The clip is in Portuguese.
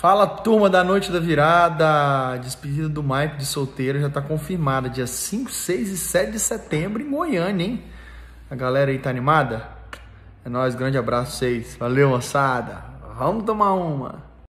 Fala turma da noite da virada! despedida do Maico de solteiro já está confirmada, dia 5, 6 e 7 de setembro em Goiânia, hein? A galera aí tá animada? É nóis, grande abraço a vocês. Valeu, moçada. Vamos tomar uma.